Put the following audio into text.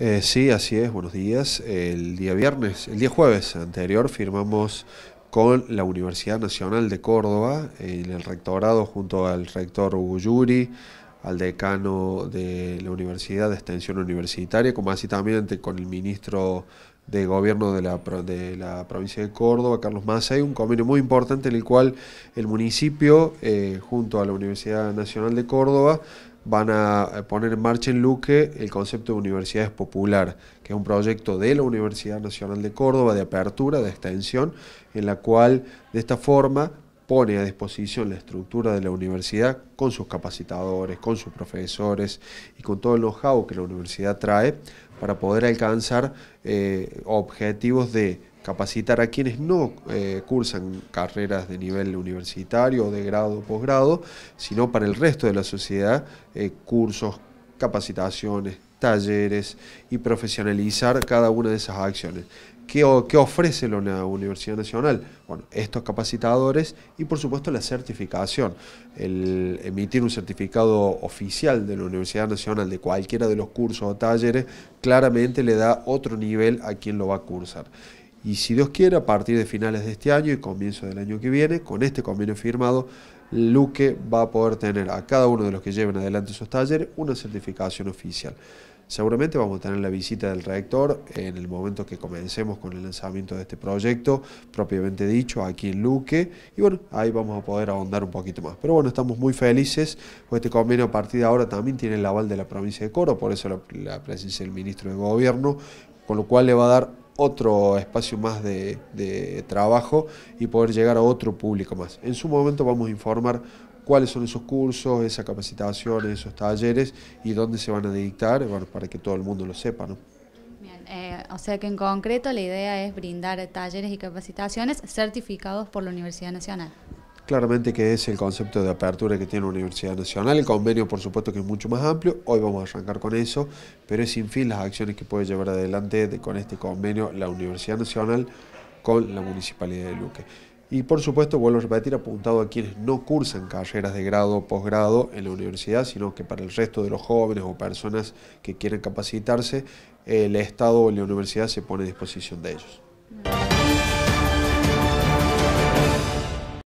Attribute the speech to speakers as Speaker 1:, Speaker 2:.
Speaker 1: Eh, sí, así es, buenos días. El día viernes, el día jueves anterior firmamos con la Universidad Nacional de Córdoba, en el rectorado junto al rector Uyuri, al decano de la Universidad de Extensión Universitaria, como así también con el ministro de gobierno de la, de la provincia de Córdoba, Carlos ...hay un convenio muy importante en el cual el municipio, eh, junto a la Universidad Nacional de Córdoba, van a eh, poner en marcha en Luque el concepto de universidades popular, que es un proyecto de la Universidad Nacional de Córdoba de apertura, de extensión, en la cual de esta forma pone a disposición la estructura de la universidad con sus capacitadores, con sus profesores y con todo el know-how que la universidad trae para poder alcanzar eh, objetivos de capacitar a quienes no eh, cursan carreras de nivel universitario, de grado o posgrado, sino para el resto de la sociedad, eh, cursos, capacitaciones, talleres y profesionalizar cada una de esas acciones. ¿Qué, ofrece la Universidad Nacional? Bueno, estos capacitadores y por supuesto la certificación. El emitir un certificado oficial de la Universidad Nacional de cualquiera de los cursos o talleres claramente le da otro nivel a quien lo va a cursar y si Dios quiere, a partir de finales de este año y comienzo del año que viene, con este convenio firmado, Luque va a poder tener a cada uno de los que lleven adelante esos talleres una certificación oficial. Seguramente vamos a tener la visita del rector en el momento que comencemos con el lanzamiento de este proyecto, propiamente dicho, aquí en Luque. Y bueno, ahí vamos a poder ahondar un poquito más. Pero bueno, estamos muy felices, pues este convenio a partir de ahora también tiene el aval de la provincia de Coro, por eso la, la presencia del ministro de Gobierno, con lo cual le va a dar otro espacio más de, trabajo y poder llegar a otro público más. En su momento vamos a informar cuáles son esos cursos, esas capacitaciones, esos talleres y dónde se van a dictar, bueno, para que todo el mundo lo sepa. Bien, eh, o sea que en concreto la idea es brindar talleres y capacitaciones certificados por la Universidad Nacional. Claramente que es el concepto de apertura que tiene la Universidad Nacional. El convenio, por supuesto, que es mucho más amplio. Hoy vamos a arrancar con eso, pero es sin fin las acciones que puede llevar adelante con este convenio la Universidad Nacional con la Municipalidad de Luque. Y por supuesto, vuelvo a repetir, apuntado a quienes no cursan carreras de grado o posgrado en la universidad, sino que para el resto de los jóvenes o personas que quieren capacitarse, el Estado o la universidad se pone a disposición de ellos.